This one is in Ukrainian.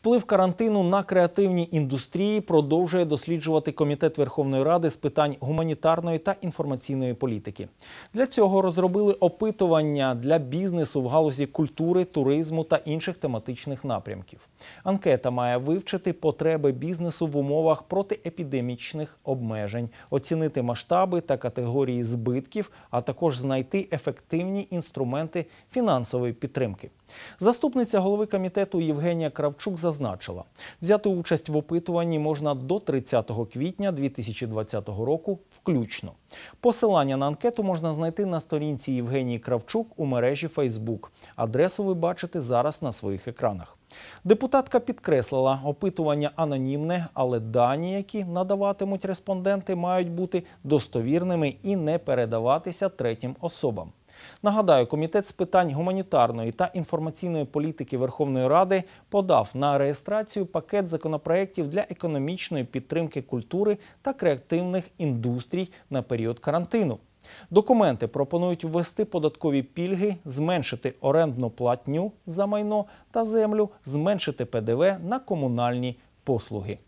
Вплив карантину на креативні індустрії продовжує досліджувати комітет Верховної Ради з питань гуманітарної та інформаційної політики. Для цього розробили опитування для бізнесу в галузі культури, туризму та інших тематичних напрямків. Анкета має вивчити потреби бізнесу в умовах протиепідемічних обмежень, оцінити масштаби та категорії збитків, а також знайти ефективні інструменти фінансової підтримки. Заступниця голови комітету Євгенія Кравчук за зазначила, взяти участь в опитуванні можна до 30 квітня 2020 року включно. Посилання на анкету можна знайти на сторінці Євгенії Кравчук у мережі Facebook. Адресу ви бачите зараз на своїх екранах. Депутатка підкреслила, опитування анонімне, але дані, які надаватимуть респонденти, мають бути достовірними і не передаватися третім особам. Нагадаю, комітет з питань гуманітарної та інформаційної політики Верховної Ради подав на реєстрацію пакет законопроєктів для економічної підтримки культури та креативних індустрій на період карантину. Документи пропонують ввести податкові пільги, зменшити орендну платню за майно та землю, зменшити ПДВ на комунальні послуги.